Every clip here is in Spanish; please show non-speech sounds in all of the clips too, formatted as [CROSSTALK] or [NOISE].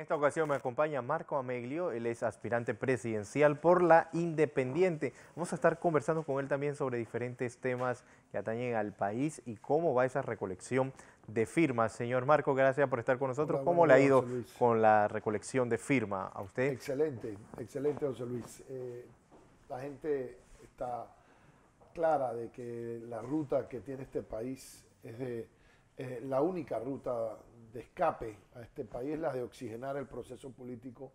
En esta ocasión me acompaña Marco Ameglio, él es aspirante presidencial por la Independiente. Vamos a estar conversando con él también sobre diferentes temas que atañen al país y cómo va esa recolección de firmas. Señor Marco, gracias por estar con nosotros. ¿Cómo le ha ido con la recolección de firma a usted? Excelente, excelente, José Luis. Eh, la gente está clara de que la ruta que tiene este país es de, la única ruta de escape a este país las la de oxigenar el proceso político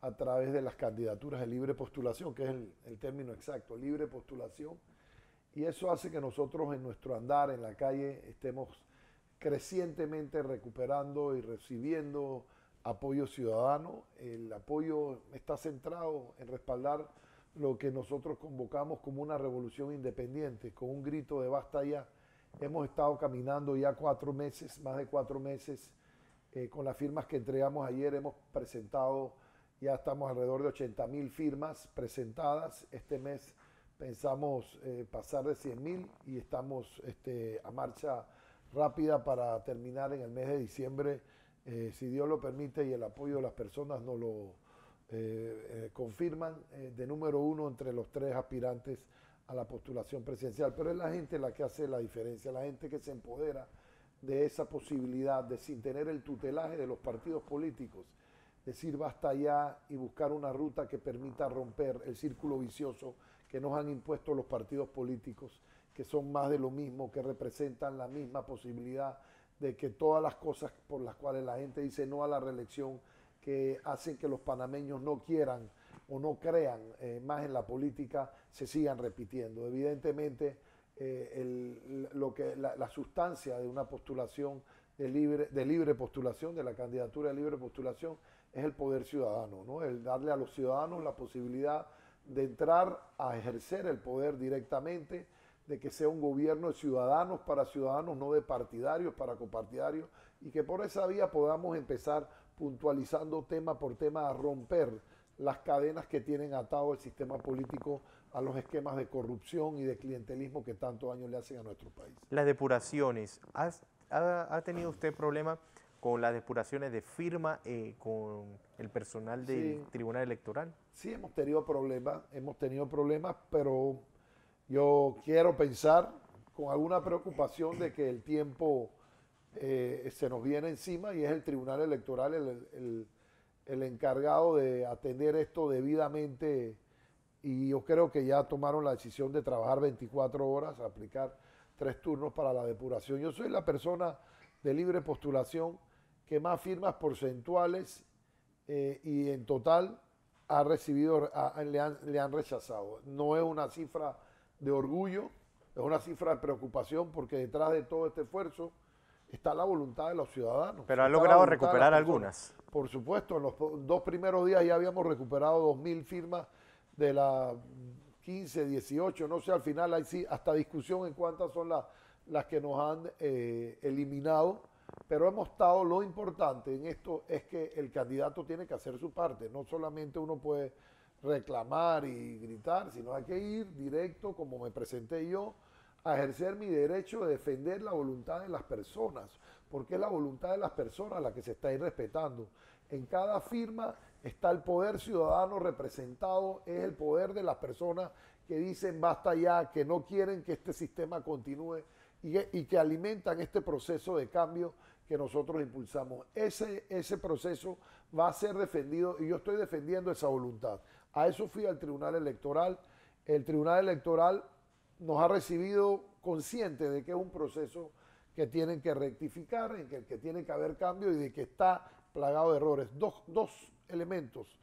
a través de las candidaturas de libre postulación, que es el, término exacto, libre postulación. Y eso hace que nosotros en nuestro andar en la calle estemos crecientemente recuperando y recibiendo apoyo ciudadano. El apoyo está centrado en respaldar lo que nosotros convocamos como una revolución independiente, con un grito de basta ya Hemos estado caminando ya cuatro meses, más de cuatro meses, eh, con las firmas que entregamos ayer. Hemos presentado, ya estamos alrededor de 80 mil firmas presentadas. Este mes pensamos eh, pasar de 100 mil y estamos este, a marcha rápida para terminar en el mes de diciembre, eh, si Dios lo permite y el apoyo de las personas nos lo confirman, de número uno entre los tres aspirantes a la postulación presidencial, pero es la gente la que hace la diferencia, la gente que se empodera de esa posibilidad de sin tener el tutelaje de los partidos políticos, decir basta ya y buscar una ruta que permita romper el círculo vicioso que nos han impuesto los partidos políticos, que son más de lo mismo, que representan la misma posibilidad de que todas las cosas por las cuales la gente dice no a la reelección, que hacen que los panameños no quieran o no crean eh, más en la política se sigan repitiendo. Evidentemente, eh, lo que, la, sustancia de una postulación de libre, de libre postulación, de la candidatura de libre postulación, es el poder ciudadano, ¿no? el darle a los ciudadanos la posibilidad de entrar a ejercer el poder directamente, de que sea un gobierno de ciudadanos para ciudadanos, no de partidarios para copartidarios, y que por esa vía podamos empezar puntualizando tema por tema a romper las cadenas que tienen atado el sistema político a los esquemas de corrupción y de clientelismo que tanto daño le hacen a nuestro país. Las depuraciones, ¿ha, tenido usted problema con las depuraciones de firma eh, con el personal del Tribunal Electoral? Sí, hemos tenido problemas, hemos tenido problemas, pero yo quiero pensar con alguna preocupación de que el tiempo eh, se nos viene encima y es el Tribunal Electoral el el encargado de atender esto debidamente y yo creo que ya tomaron la decisión de trabajar 24 horas, aplicar tres turnos para la depuración. Yo soy la persona de libre postulación que más firmas porcentuales eh, y en total ha recibido, le han rechazado. No es una cifra de orgullo, es una cifra de preocupación porque detrás de todo este esfuerzo está la voluntad de los ciudadanos. Pero han logrado recuperar algunas. Por supuesto, en los dos primeros días ya habíamos recuperado 2.000 firmas de las 15, 18, no sé, al final hay hasta discusión en cuántas son las, las que nos han eh, eliminado, pero hemos estado, lo importante en esto es que el candidato tiene que hacer su parte, no solamente uno puede reclamar y gritar, sino hay que ir directo como me presenté yo, a ejercer mi derecho de defender la voluntad de las personas, porque es la voluntad de las personas la que se está irrespetando. En cada firma está el poder ciudadano representado, es el poder de las personas que dicen basta ya, que no quieren que este sistema continúe y que, alimentan este proceso de cambio que nosotros impulsamos. Ese, ese proceso va a ser defendido y yo estoy defendiendo esa voluntad. A eso fui al Tribunal Electoral. El Tribunal Electoral nos ha recibido consciente de que es un proceso que tienen que rectificar, en que, que tiene que haber cambio y de que está plagado de errores. Dos, elementos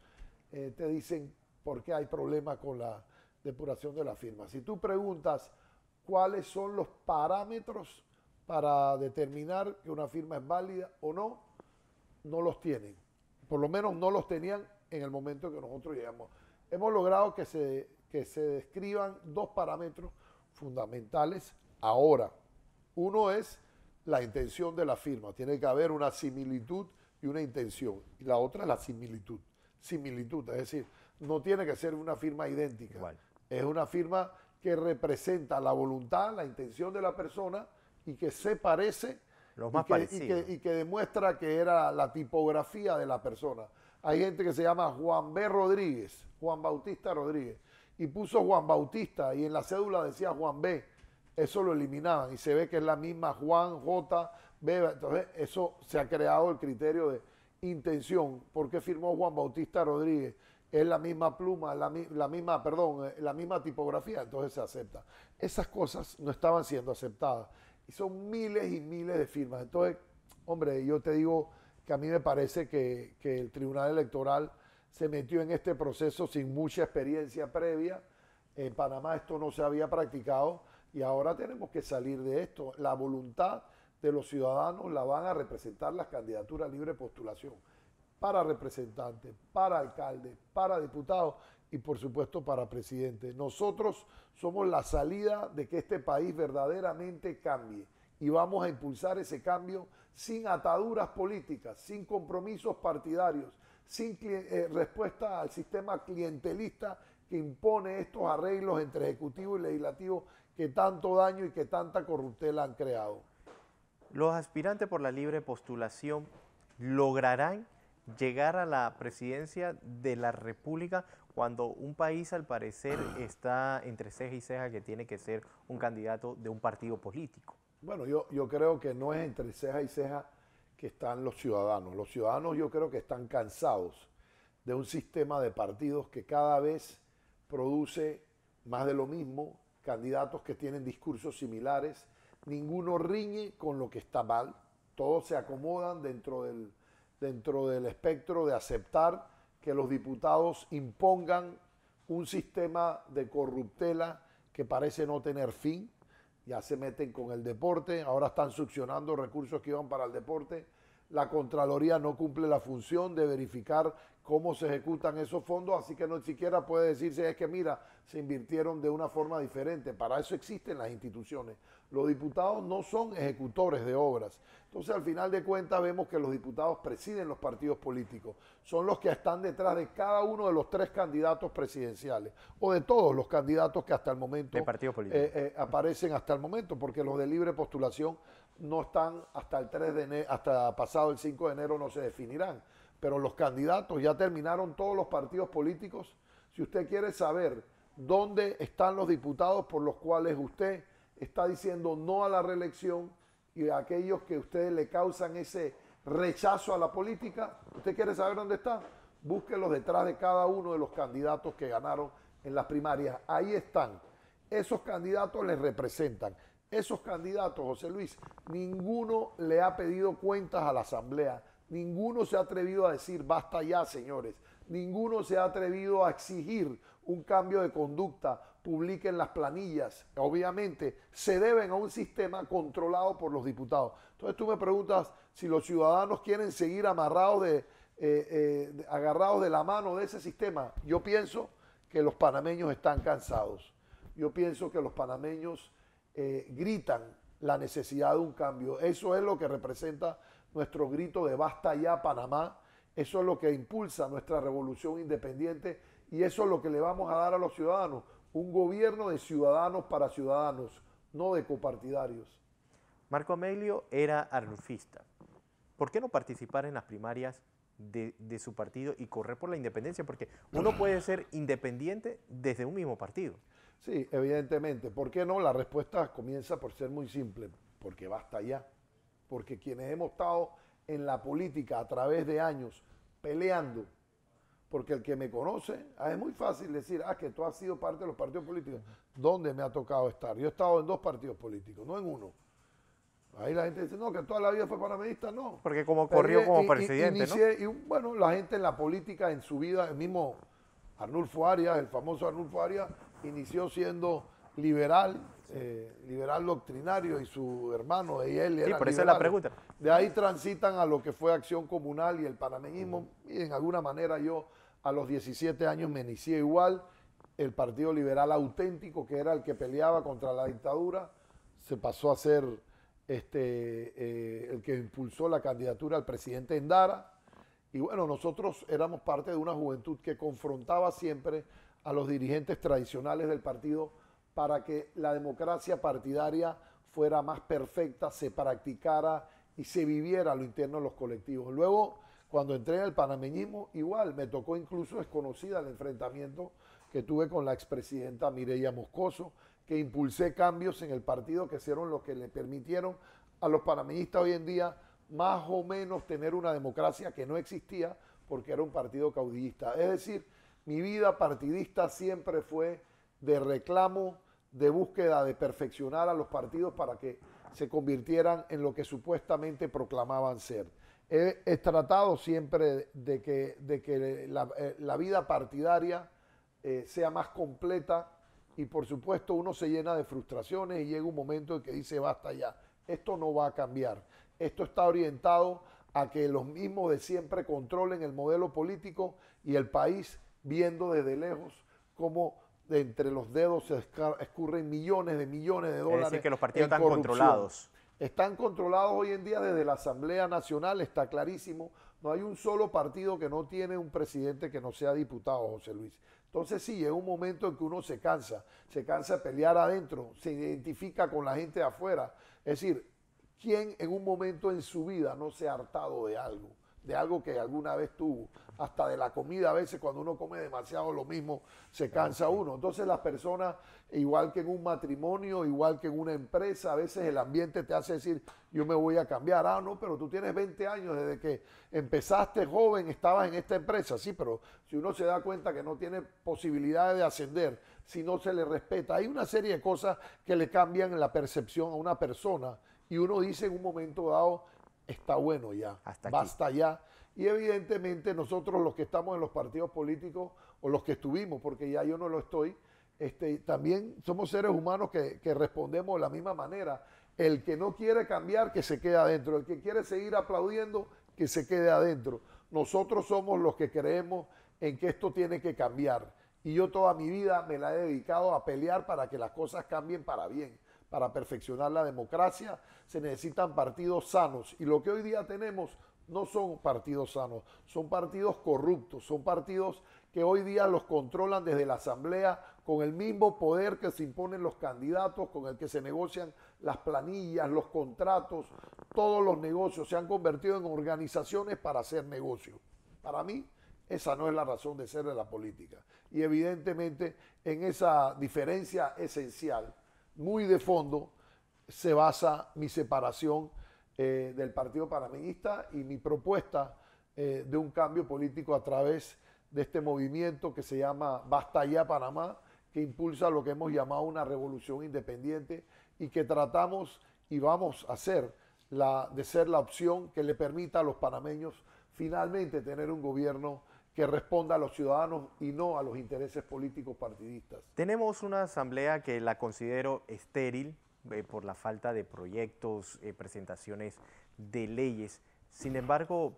eh, te dicen por qué hay problemas con la depuración de la firma. Si tú preguntas cuáles son los parámetros para determinar que una firma es válida o no, no los tienen. Por lo menos no los tenían en el momento que nosotros llegamos. Hemos logrado que se, que se describan dos parámetros fundamentales ahora. Uno es la intención de la firma. Tiene que haber una similitud y una intención. Y la otra es la similitud. Similitud, es decir, no tiene que ser una firma idéntica. Es una firma que representa la voluntad, la intención de la persona y que se parece más y, que, demuestra que era la tipografía de la persona. Hay gente que se llama Juan B. Rodríguez, Juan Bautista Rodríguez y puso Juan Bautista y en la cédula decía Juan B. Eso lo eliminaban y se ve que es la misma Juan, J, B. Entonces, eso se ha creado el criterio de intención. ¿Por qué firmó Juan Bautista Rodríguez? Es la misma pluma, la, misma, perdón, eh, la misma tipografía, entonces se acepta. Esas cosas no estaban siendo aceptadas. Y son miles y miles de firmas. Entonces, hombre, yo te digo que a mí me parece que el Tribunal Electoral se metió en este proceso sin mucha experiencia previa. En Panamá esto no se había practicado y ahora tenemos que salir de esto. La voluntad de los ciudadanos la van a representar las candidaturas libre postulación para representantes, para alcaldes, para diputados y por supuesto para presidente. Nosotros somos la salida de que este país verdaderamente cambie y vamos a impulsar ese cambio sin ataduras políticas, sin compromisos partidarios, sin eh, respuesta al sistema clientelista que impone estos arreglos entre ejecutivo y legislativo que tanto daño y que tanta corruptela han creado. Los aspirantes por la libre postulación lograrán llegar a la presidencia de la República cuando un país al parecer [CLEARS THROAT] está entre ceja y ceja que tiene que ser un candidato de un partido político. Bueno, yo, yo creo que no es entre ceja y ceja que están los ciudadanos. Los ciudadanos yo creo que están cansados de un sistema de partidos que cada vez produce más de lo mismo, candidatos que tienen discursos similares, ninguno riñe con lo que está mal, todos se acomodan dentro del, dentro del espectro de aceptar que los diputados impongan un sistema de corruptela que parece no tener fin, ya se meten con el deporte, ahora están succionando recursos que iban para el deporte. La Contraloría no cumple la función de verificar cómo se ejecutan esos fondos, así que no siquiera puede decirse es que mira, se invirtieron de una forma diferente. Para eso existen las instituciones. Los diputados no son ejecutores de obras. Entonces, al final de cuentas, vemos que los diputados presiden los partidos políticos. Son los que están detrás de cada uno de los tres candidatos presidenciales, o de todos los candidatos que hasta el momento eh, eh, aparecen hasta el momento, porque los de libre postulación no están hasta el 3 de hasta pasado el 5 de enero no se definirán pero los candidatos ya terminaron todos los partidos políticos. Si usted quiere saber dónde están los diputados por los cuales usted está diciendo no a la reelección y aquellos que ustedes le causan ese rechazo a la política, usted quiere saber dónde están, búsquenlos detrás de cada uno de los candidatos que ganaron en las primarias. Ahí están. Esos candidatos les representan. Esos candidatos, José Luis, ninguno le ha pedido cuentas a la Asamblea. Ninguno se ha atrevido a decir, basta ya, señores. Ninguno se ha atrevido a exigir un cambio de conducta. Publiquen las planillas. Obviamente, se deben a un sistema controlado por los diputados. Entonces tú me preguntas si los ciudadanos quieren seguir amarrados de, eh, eh, agarrados de la mano de ese sistema. Yo pienso que los panameños están cansados. Yo pienso que los panameños eh, gritan la necesidad de un cambio. Eso es lo que representa nuestro grito de basta ya Panamá. Eso es lo que impulsa nuestra revolución independiente y eso es lo que le vamos a dar a los ciudadanos, un gobierno de ciudadanos para ciudadanos, no de copartidarios. Marco Amelio era arnulfista. ¿Por qué no participar en las primarias de, de, su partido y correr por la independencia? Porque uno puede ser independiente desde un mismo partido. Sí, evidentemente. ¿Por qué no? La respuesta comienza por ser muy simple, porque basta ya porque quienes hemos estado en la política a través de años peleando, porque el que me conoce, ah, es muy fácil decir, ah, que tú has sido parte de los partidos políticos. ¿Dónde me ha tocado estar? Yo he estado en dos partidos políticos, no en uno. Ahí la gente dice, no, que toda la vida fue panameísta, no. Porque como corrió como presidente, ¿no? Y bueno, la gente en la política, en su vida, el mismo Arnulfo Arias, el famoso Arnulfo Arias, inició siendo liberal, eh, liberal doctrinario y su hermano, y él, la pregunta. De ahí transitan a lo que fue Acción Comunal y el panameñismo, y en alguna manera yo a los 17 años me inicié igual, el Partido Liberal auténtico, que era el que peleaba contra la dictadura, se pasó a ser este, eh, el que impulsó la candidatura al presidente Endara. Y bueno, nosotros éramos parte de una juventud que confrontaba siempre a los dirigentes tradicionales del partido para que la democracia partidaria fuera más perfecta, se practicara y se viviera a lo interno de los colectivos. Luego, cuando entré al panameñismo, igual me tocó incluso desconocida el enfrentamiento que tuve con la expresidenta Mireya Moscoso, que impulsé cambios en el partido que hicieron los que le permitieron a los panameñistas hoy en día más o menos tener una democracia que no existía porque era un partido caudillista. Es decir, mi vida partidista siempre fue de reclamo, de búsqueda de perfeccionar a los partidos para que se convirtieran en lo que supuestamente proclamaban ser. He, tratado siempre de que, de que la, eh, vida partidaria eh, sea más completa y por supuesto uno se llena de frustraciones y llega un momento en que dice basta ya, esto no va a cambiar, esto está orientado a que los mismos de siempre controlen el modelo político y el país viendo desde lejos cómo entre los dedos se escurren millones de millones de dólares. Es decir, que los partidos están controlados. Están controlados hoy en día desde la Asamblea Nacional, está clarísimo. No hay un solo partido que no tiene un presidente que no sea diputado, José Luis. Entonces sí, en un momento en que uno se cansa, se cansa de pelear adentro, se identifica con la gente de afuera. Es decir, ¿quién en un momento en su vida no se ha hartado de algo? de algo que alguna vez tuvo. Hasta de la comida, a veces cuando uno come demasiado lo mismo, se cansa uno. Entonces las personas, igual que en un matrimonio, igual que en una empresa, a veces el ambiente te hace decir, yo me voy a cambiar. Ah, no, pero tú tienes 20 años desde que empezaste joven, estabas en esta empresa. Sí, pero si uno se da cuenta que no tiene posibilidad de ascender, si no se le respeta, hay una serie de cosas que le cambian la percepción a una persona y uno dice en un momento dado, está bueno ya, basta ya. Y evidentemente nosotros los que estamos en los partidos políticos o los que estuvimos, porque ya yo no lo estoy, este, también somos seres humanos que, que respondemos de la misma manera. El que no quiere cambiar, que se quede adentro. El que quiere seguir aplaudiendo, que se quede adentro. Nosotros somos los que creemos en que esto tiene que cambiar. Y yo toda mi vida me la he dedicado a pelear para que las cosas cambien para bien para perfeccionar la democracia, se necesitan partidos sanos. Y lo que hoy día tenemos no son partidos sanos, son partidos corruptos, son partidos que hoy día los controlan desde la Asamblea con el mismo poder que se imponen los candidatos, con el que se negocian las planillas, los contratos, todos los negocios se han convertido en organizaciones para hacer negocio. Para mí, esa no es la razón de ser de la política. Y evidentemente, en esa diferencia esencial, muy de fondo se basa mi separación eh, del Partido Panameñista y mi propuesta eh, de un cambio político a través de este movimiento que se llama Basta ya Panamá, que impulsa lo que hemos llamado una revolución independiente y que tratamos y vamos a hacer de ser la opción que le permita a los panameños finalmente tener un gobierno que responda a los ciudadanos y no a los intereses políticos partidistas. Tenemos una asamblea que la considero estéril eh, por la falta de proyectos, eh, presentaciones de leyes. Sin embargo,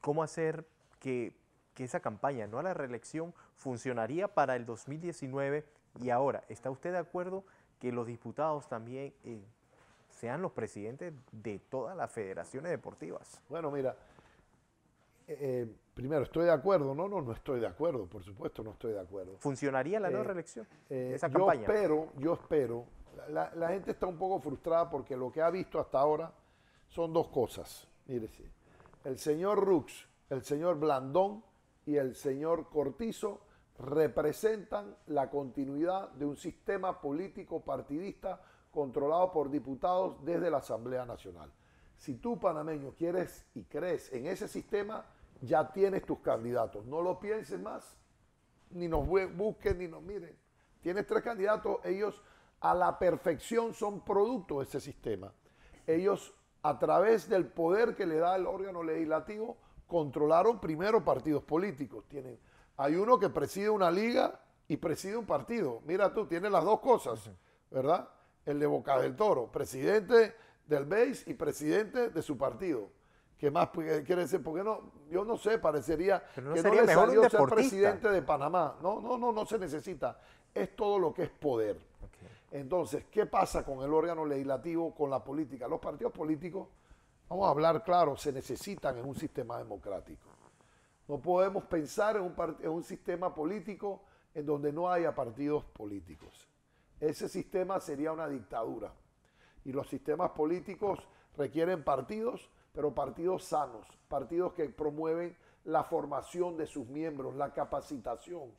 ¿cómo hacer que, esa campaña, no a la reelección, funcionaría para el 2019 y ahora? ¿Está usted de acuerdo que los diputados también eh, sean los presidentes de todas las federaciones deportivas? Bueno, mira, eh, primero, ¿estoy de acuerdo? No, no, no estoy de acuerdo, por supuesto no estoy de acuerdo. ¿Funcionaría la no eh, reelección? Eh, Esa yo espero, yo espero. La, gente está un poco frustrada porque lo que ha visto hasta ahora son dos cosas. Mírese, el señor Rux, el señor Blandón y el señor Cortizo representan la continuidad de un sistema político partidista controlado por diputados desde la Asamblea Nacional. Si tú, panameño, quieres y crees en ese sistema, ya tienes tus candidatos. No lo piensen más, ni nos busquen, ni nos miren. Tienes tres candidatos, ellos a la perfección son producto de ese sistema. Ellos, a través del poder que le da el órgano legislativo, controlaron primero partidos políticos. Tienen, hay uno que preside una liga y preside un partido. Mira tú, tiene las dos cosas, ¿verdad? El de Boca del Toro, presidente del BEIS y presidente de su partido ¿Qué más eh, quiere decir? Porque no, yo no sé, parecería que no le mejor salió ser presidente de Panamá. No, no, no, no se necesita. Es todo lo que es poder. Entonces, ¿qué pasa con el órgano legislativo, con la política? Los partidos políticos, vamos a hablar claro, se necesitan en un sistema democrático. No podemos pensar en un, en un sistema político en donde no haya partidos políticos. Ese sistema sería una dictadura. Y los sistemas políticos requieren partidos pero partidos sanos, partidos que promueven la formación de sus miembros, la capacitación,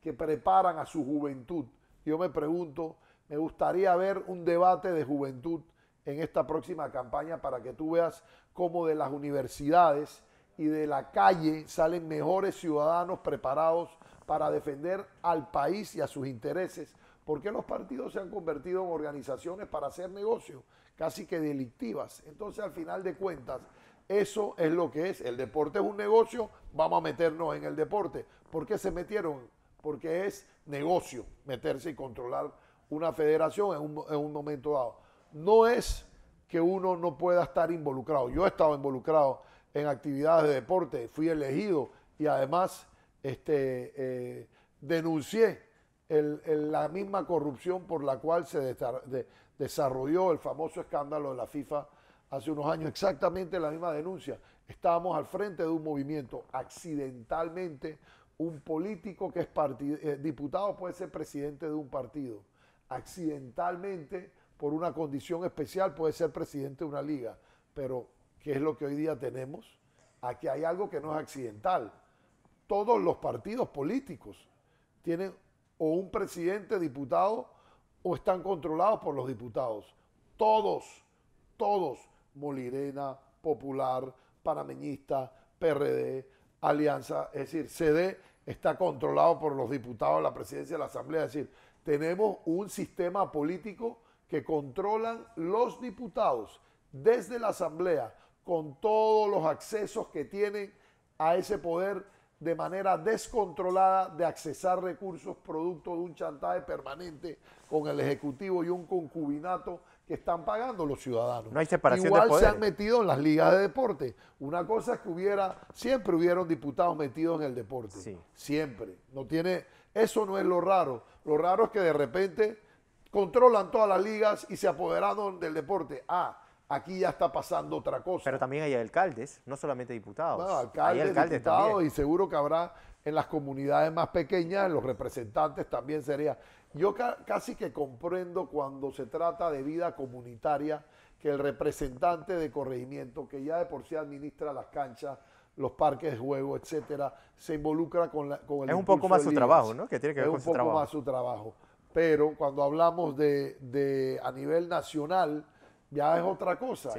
que preparan a su juventud. Yo me pregunto, me gustaría ver un debate de juventud en esta próxima campaña para que tú veas cómo de las universidades y de la calle salen mejores ciudadanos preparados para defender al país y a sus intereses. ¿Por qué los partidos se han convertido en organizaciones para hacer negocio? casi que delictivas. Entonces, al final de cuentas, eso es lo que es. El deporte es un negocio, vamos a meternos en el deporte. ¿Por qué se metieron? Porque es negocio meterse y controlar una federación en un, momento dado. No es que uno no pueda estar involucrado. Yo he estado involucrado en actividades de deporte, fui elegido y además este, eh, denuncié la misma corrupción por la cual se, de, desarrolló el famoso escándalo de la FIFA hace unos años, exactamente la misma denuncia. Estábamos al frente de un movimiento, accidentalmente un político que es eh, diputado puede ser presidente de un partido, accidentalmente por una condición especial puede ser presidente de una liga, pero ¿qué es lo que hoy día tenemos? Aquí hay algo que no es accidental. Todos los partidos políticos tienen o un presidente, diputado, o están controlados por los diputados. Todos, todos, Molirena, Popular, Panameñista, PRD, Alianza, es decir, CD está controlado por los diputados de la presidencia de la Asamblea. Es decir, tenemos un sistema político que controlan los diputados desde la Asamblea con todos los accesos que tienen a ese poder de manera descontrolada de accesar recursos producto de un chantaje permanente con el Ejecutivo y un concubinato que están pagando los ciudadanos. No hay separación Igual se han metido en las ligas de deporte. Una cosa es que hubiera, siempre hubieron diputados metidos en el deporte. Siempre. No tiene, eso no es lo raro. Lo raro es que de repente controlan todas las ligas y se apoderaron del deporte. Ah, Aquí ya está pasando otra cosa. Pero también hay alcaldes, no solamente diputados. hay alcaldes diputados también. y seguro que habrá en las comunidades más pequeñas, los representantes también sería. Yo casi que comprendo cuando se trata de vida comunitaria que el representante de corregimiento, que ya de por sí administra las canchas, los parques de juego, etcétera, se involucra con, la, con el. Es un poco más su trabajo, ¿no? Que tiene que ver es un poco más su trabajo. Pero cuando hablamos de, de a nivel nacional, ya es otra cosa.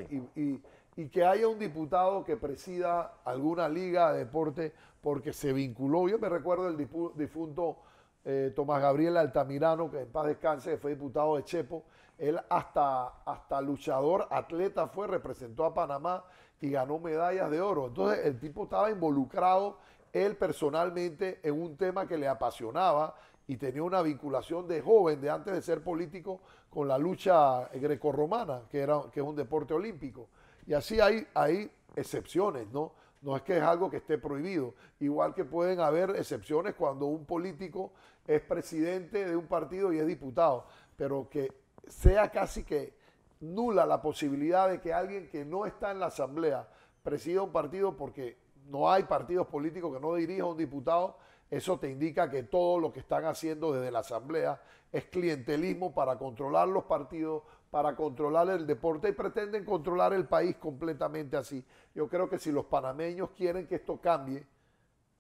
Y, que haya un diputado que presida alguna liga de deporte porque se vinculó. Yo me recuerdo el difunto eh, Tomás Gabriel Altamirano, que en paz descanse, fue diputado de Chepo. Él hasta, hasta luchador, atleta fue, representó a Panamá y ganó medallas de oro. Entonces el tipo estaba involucrado él personalmente en un tema que le apasionaba y tenía una vinculación de joven, de antes de ser político, con la lucha grecorromana, que, era, que es un deporte olímpico. Y así hay, excepciones, ¿no? No es que es algo que esté prohibido. Igual que pueden haber excepciones cuando un político es presidente de un partido y es diputado, pero que sea casi que nula la posibilidad de que alguien que no está en la asamblea presida un partido porque no hay partidos políticos que no dirija un diputado eso te indica que todo lo que están haciendo desde la Asamblea es clientelismo para controlar los partidos, para controlar el deporte y pretenden controlar el país completamente así. Yo creo que si los panameños quieren que esto cambie,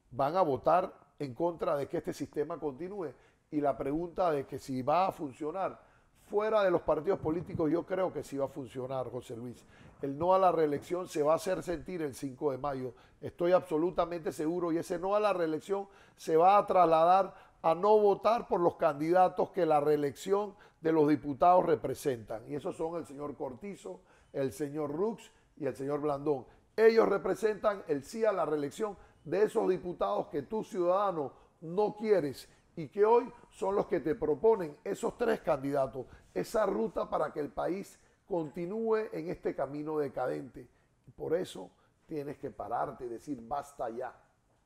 van a votar en contra de que este sistema continúe. Y la pregunta de que si va a funcionar fuera de los partidos políticos, yo creo que sí va a funcionar, José Luis el no a la reelección se va a hacer sentir el 5 de mayo. Estoy absolutamente seguro y ese no a la reelección se va a trasladar a no votar por los candidatos que la reelección de los diputados representan. Y esos son el señor Cortizo, el señor Rux y el señor Blandón. Ellos representan el sí a la reelección de esos diputados que tú ciudadano no quieres y que hoy son los que te proponen esos tres candidatos, esa ruta para que el país continúe en este camino decadente. Por eso tienes que pararte y decir basta ya.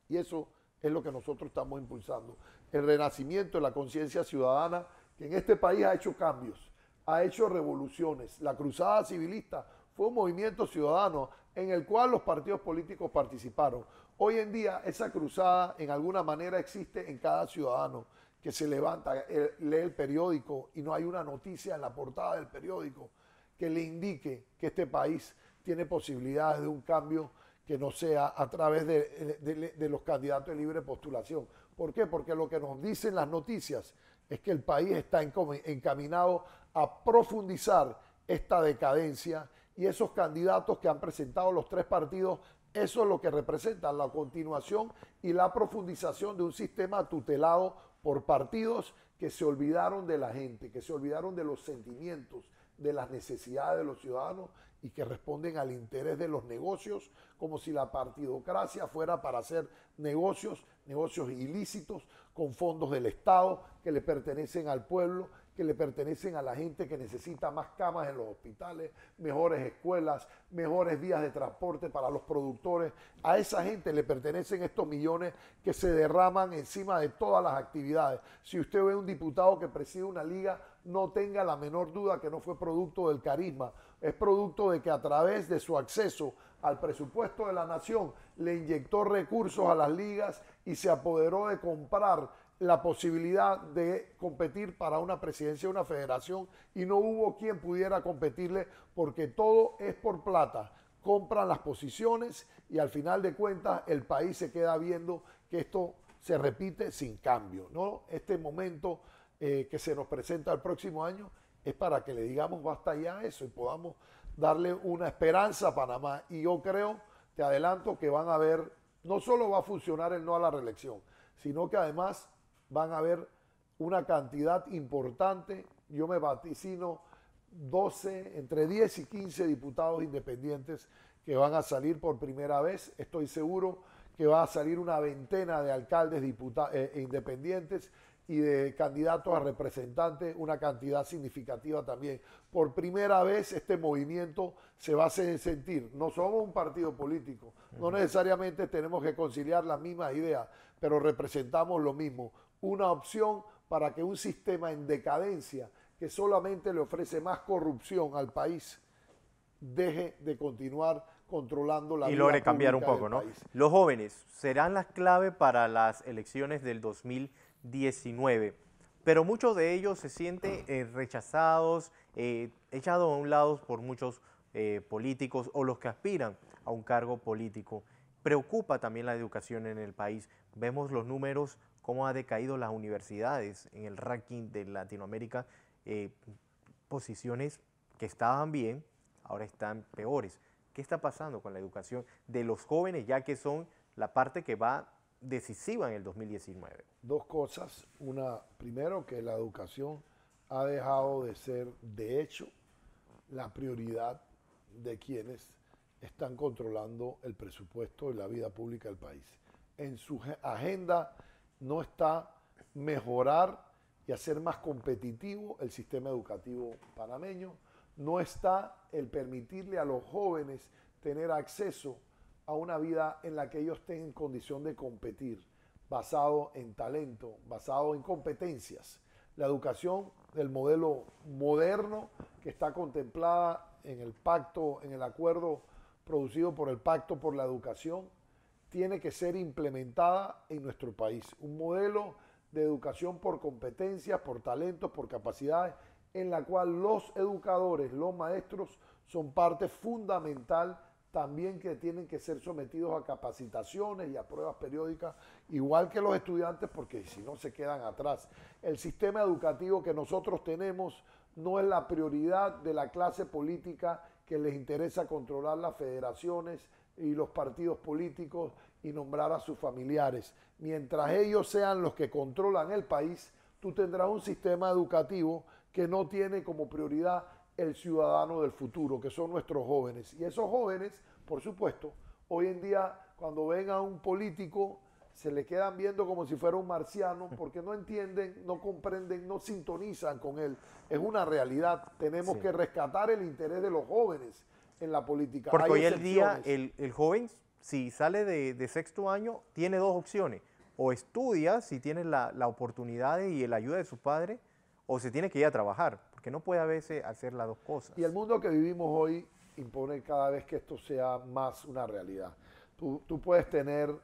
Y eso es lo que nosotros estamos impulsando. El renacimiento de la conciencia ciudadana que en este país ha hecho cambios, ha hecho revoluciones. La cruzada civilista fue un movimiento ciudadano en el cual los partidos políticos participaron. Hoy en día esa cruzada en alguna manera existe en cada ciudadano que se levanta, eh, lee el periódico y no hay una noticia en la portada del periódico que le indique que este país tiene posibilidades de un cambio que no sea a través de, los candidatos de libre postulación. ¿Por qué? Porque lo que nos dicen las noticias es que el país está encaminado a profundizar esta decadencia y esos candidatos que han presentado los tres partidos, eso es lo que representa la continuación y la profundización de un sistema tutelado por partidos que se olvidaron de la gente, que se olvidaron de los sentimientos, de las necesidades de los ciudadanos y que responden al interés de los negocios, como si la partidocracia fuera para hacer negocios, negocios ilícitos, con fondos del Estado que le pertenecen al pueblo, que le pertenecen a la gente que necesita más camas en los hospitales, mejores escuelas, mejores vías de transporte para los productores. A esa gente le pertenecen estos millones que se derraman encima de todas las actividades. Si usted ve un diputado que preside una liga no tenga la menor duda que no fue producto del carisma, es producto de que a través de su acceso al presupuesto de la nación le inyectó recursos a las ligas y se apoderó de comprar la posibilidad de competir para una presidencia de una federación y no hubo quien pudiera competirle porque todo es por plata. Compran las posiciones y al final de cuentas el país se queda viendo que esto se repite sin cambio. ¿no? Este momento eh, que se nos presenta el próximo año, es para que le digamos basta ya eso y podamos darle una esperanza a Panamá. Y yo creo, te adelanto, que van a haber, no solo va a funcionar el no a la reelección, sino que además van a haber una cantidad importante, yo me vaticino 12, entre 10 y 15 diputados independientes que van a salir por primera vez. Estoy seguro que va a salir una veintena de alcaldes eh, independientes y de candidatos a representantes, una cantidad significativa también. Por primera vez este movimiento se va a sentir. No somos un partido político, no necesariamente tenemos que conciliar las mismas ideas, pero representamos lo mismo. Una opción para que un sistema en decadencia, que solamente le ofrece más corrupción al país, deje de continuar controlando la vida y logre cambiar un poco, ¿no? Los jóvenes serán las clave para las elecciones del 2020 19. Pero muchos de ellos se sienten eh, rechazados, eh, echados a un lado por muchos eh, políticos o los que aspiran a un cargo político. Preocupa también la educación en el país. Vemos los números, cómo ha decaído las universidades en el ranking de Latinoamérica. posiciones que estaban bien, ahora están peores. ¿Qué está pasando con la educación de los jóvenes, ya que son la parte que va decisiva en el 2019. Dos cosas. Una, primero, que la educación ha dejado de ser, de hecho, la prioridad de quienes están controlando el presupuesto y la vida pública del país. En su agenda no está mejorar y hacer más competitivo el sistema educativo panameño, no está el permitirle a los jóvenes tener acceso a una vida en la que ellos estén en condición de competir, basado en talento, basado en competencias. La educación del modelo moderno que está contemplada en el pacto, en el acuerdo producido por el Pacto por la Educación, tiene que ser implementada en nuestro país. Un modelo de educación por competencias, por talentos, por capacidades, en la cual los educadores, los maestros, son parte fundamental también que tienen que ser sometidos a capacitaciones y a pruebas periódicas, igual que los estudiantes, porque si no se quedan atrás. El sistema educativo que nosotros tenemos no es la prioridad de la clase política que les interesa controlar las federaciones y los partidos políticos y nombrar a sus familiares. Mientras ellos sean los que controlan el país, tú tendrás un sistema educativo que no tiene como prioridad el ciudadano del futuro, que son nuestros jóvenes. Y esos jóvenes, por supuesto, hoy en día cuando ven a un político se le quedan viendo como si fuera un marciano [LAUGHS] porque no entienden, no comprenden, no sintonizan con él. Es una realidad. Tenemos que rescatar el interés de los jóvenes en la política. Porque hoy en día el, joven, si sale de, sexto año, tiene dos opciones. O estudia si tiene la, oportunidad y la ayuda de su padre, o se tiene que ir a trabajar que no puede a veces hacer las dos cosas. Y el mundo que vivimos hoy impone cada vez que esto sea más una realidad. Tú, puedes tener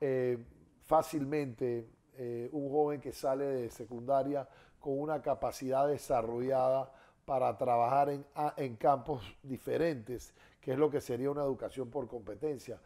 eh, fácilmente eh, un joven que sale de secundaria con una capacidad desarrollada para trabajar en, campos diferentes, que es lo que sería una educación por competencia,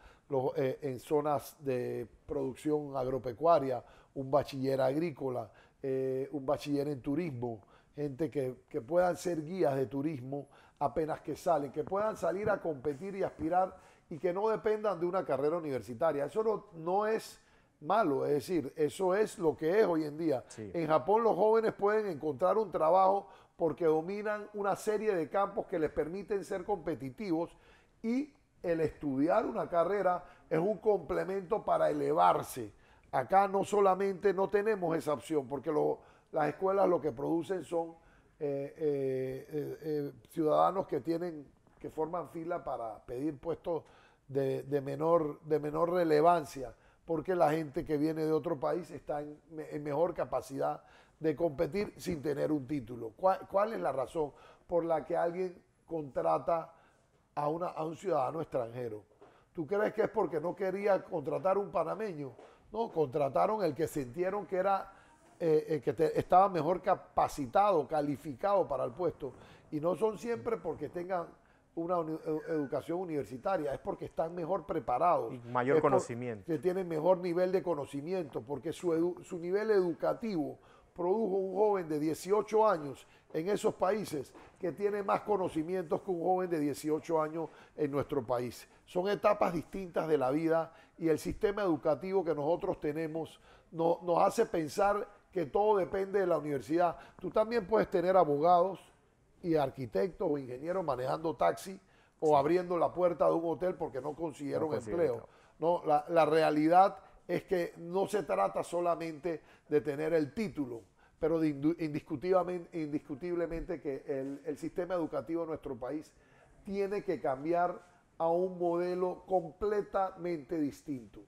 eh, en zonas de producción agropecuaria, un bachiller agrícola, un bachiller en turismo, gente que, puedan ser guías de turismo apenas que salen, que puedan salir a competir y aspirar y que no dependan de una carrera universitaria. Eso no, es malo, es decir, eso es lo que es hoy en día. En Japón los jóvenes pueden encontrar un trabajo porque dominan una serie de campos que les permiten ser competitivos y el estudiar una carrera es un complemento para elevarse. Acá no solamente no tenemos esa opción, porque lo, las escuelas lo que producen son eh, eh, eh, ciudadanos que tienen, que forman fila para pedir puestos de, menor, de menor relevancia, porque la gente que viene de otro país está en, mejor capacidad de competir sin tener un título. ¿Cuál, es la razón por la que alguien contrata a, una, a un ciudadano extranjero? ¿Tú crees que es porque no quería contratar un panameño? No, contrataron el que sintieron que era eh, eh, que estaba mejor capacitado, calificado para el puesto. Y no son siempre porque tengan una eh, educación universitaria, es porque están mejor preparados. mayor conocimiento. Que tienen mejor nivel de conocimiento, porque su, nivel educativo produjo un joven de 18 años en esos países que tiene más conocimientos que un joven de 18 años en nuestro país. Son etapas distintas de la vida y el sistema educativo que nosotros tenemos no, nos hace pensar que todo depende de la universidad. Tú también puedes tener abogados y arquitectos o ingenieros manejando taxi o abriendo la puerta de un hotel porque no consiguieron empleo. No, la, realidad es que no se trata solamente de tener el título, pero indiscutiblemente, que el, el, sistema educativo de nuestro país tiene que cambiar a un modelo completamente distinto.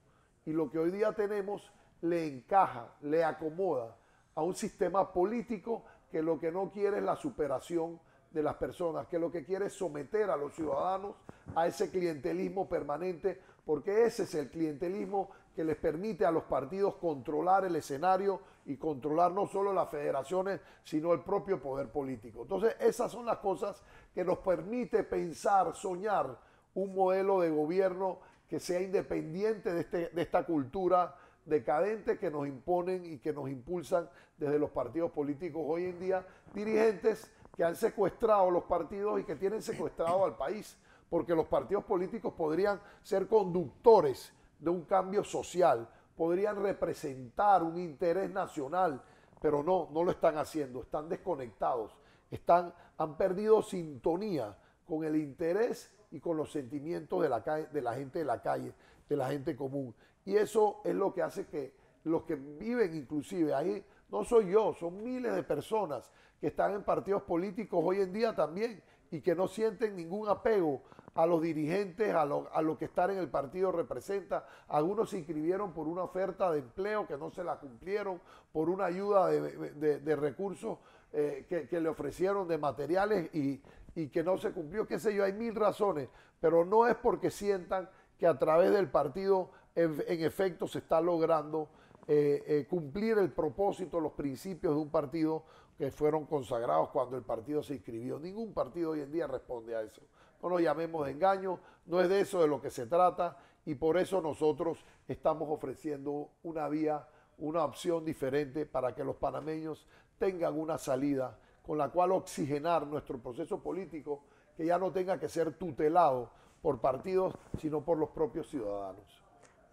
Y lo que hoy día tenemos le encaja, le acomoda a un sistema político que lo que no quiere es la superación de las personas, que lo que quiere es someter a los ciudadanos a ese clientelismo permanente, porque ese es el clientelismo que les permite a los partidos controlar el escenario y controlar no solo las federaciones, sino el propio poder político. Entonces, esas son las cosas que nos permite pensar, soñar un modelo de gobierno que sea independiente de, este, de esta cultura decadentes que nos imponen y que nos impulsan desde los partidos políticos hoy en día, dirigentes que han secuestrado los partidos y que tienen secuestrado al país, porque los partidos políticos podrían ser conductores de un cambio social, podrían representar un interés nacional, pero no, no lo están haciendo, están desconectados, están, han perdido sintonía con el interés y con los sentimientos de la, de la gente de la calle, de la gente común. Y eso es lo que hace que los que viven inclusive ahí, no soy yo, son miles de personas que están en partidos políticos hoy en día también y que no sienten ningún apego a los dirigentes, a lo, que estar en el partido representa. Algunos se inscribieron por una oferta de empleo que no se la cumplieron, por una ayuda de, recursos eh, que, le ofrecieron de materiales y, y que no se cumplió, qué sé yo, hay mil razones, pero no es porque sientan que a través del partido en, efecto se está logrando eh, eh, cumplir el propósito, los principios de un partido que fueron consagrados cuando el partido se inscribió. Ningún partido hoy en día responde a eso. No lo llamemos de engaño, no es de eso de lo que se trata y por eso nosotros estamos ofreciendo una vía, una opción diferente para que los panameños tengan una salida con la cual oxigenar nuestro proceso político que ya no tenga que ser tutelado por partidos, sino por los propios ciudadanos.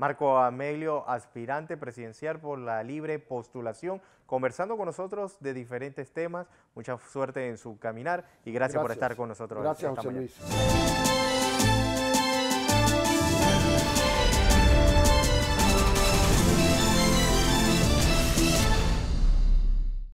Marco Amelio, aspirante presidencial por la libre postulación, conversando con nosotros de diferentes temas. Mucha suerte en su caminar y gracias, por estar con nosotros. Gracias, Luis.